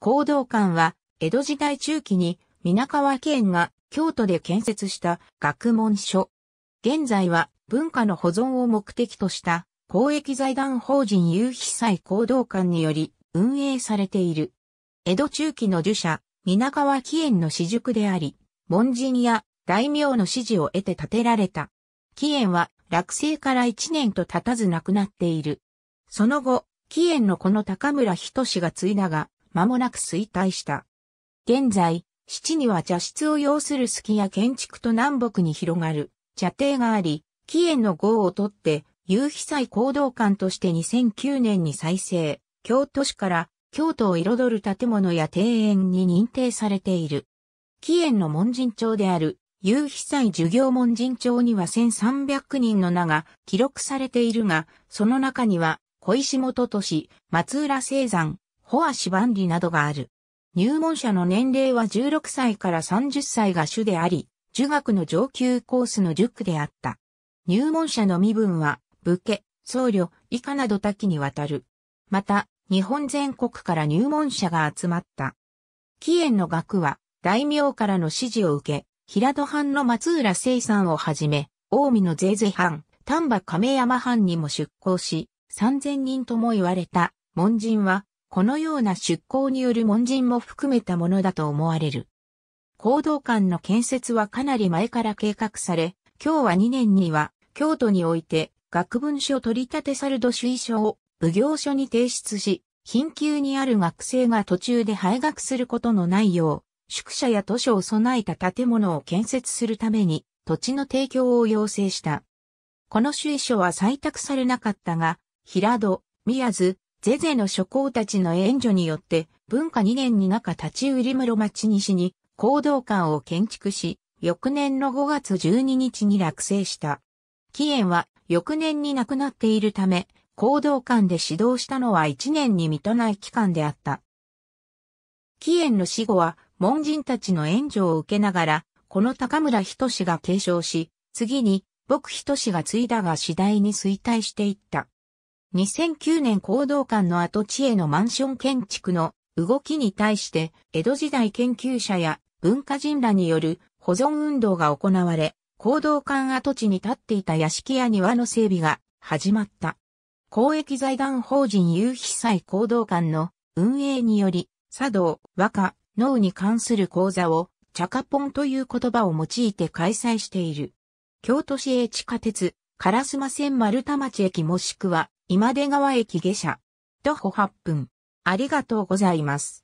行動館は、江戸時代中期に、皆川県が京都で建設した学問所。現在は文化の保存を目的とした公益財団法人有被災行動館により運営されている。江戸中期の儒者、皆川紀園の私塾であり、門人や大名の指示を得て建てられた。紀園は落成から一年と経たず亡くなっている。その後、紀園のこの高村人氏が継いだが、間もなく衰退した。現在、七には茶室を要する隙や建築と南北に広がる茶亭があり、紀元の号をとって、有被災行動館として2009年に再生、京都市から京都を彩る建物や庭園に認定されている。紀元の門人町である、有被災授業門人町には1300人の名が記録されているが、その中には、小石本都市、松浦青山、ホアシバンリなどがある。入門者の年齢は16歳から30歳が主であり、儒学の上級コースの塾であった。入門者の身分は、武家、僧侶、以下など多岐にわたる。また、日本全国から入門者が集まった。紀元の学は、大名からの指示を受け、平戸藩の松浦聖んをはじめ、近江の税税藩、丹波亀山藩にも出向し、3000人とも言われた、門人は、このような出向による門人も含めたものだと思われる。行動館の建設はかなり前から計画され、今日は2年には、京都において、学文書取り立てサルド主意書を奉行所に提出し、貧窮にある学生が途中で廃学することのないよう、宿舎や図書を備えた建物を建設するために、土地の提供を要請した。この主意書は採択されなかったが、平戸、宮津、ゼゼの諸侯たちの援助によって、文化2年に中立ち売り室町西に行動館を建築し、翌年の5月12日に落成した。紀延は翌年に亡くなっているため、行動館で指導したのは1年に満たない期間であった。紀元の死後は、門人たちの援助を受けながら、この高村等が継承し、次に、僕等が継いだが次第に衰退していった。2009年行動館の跡地へのマンション建築の動きに対して、江戸時代研究者や文化人らによる保存運動が行われ、行動館跡地に立っていた屋敷や庭の整備が始まった。公益財団法人有被災行動館の運営により、茶道、和歌、脳に関する講座を、チャカポンという言葉を用いて開催している。京都市営地下鉄、烏丸線丸田町駅もしくは、今出川駅下車。徒歩8分。ありがとうございます。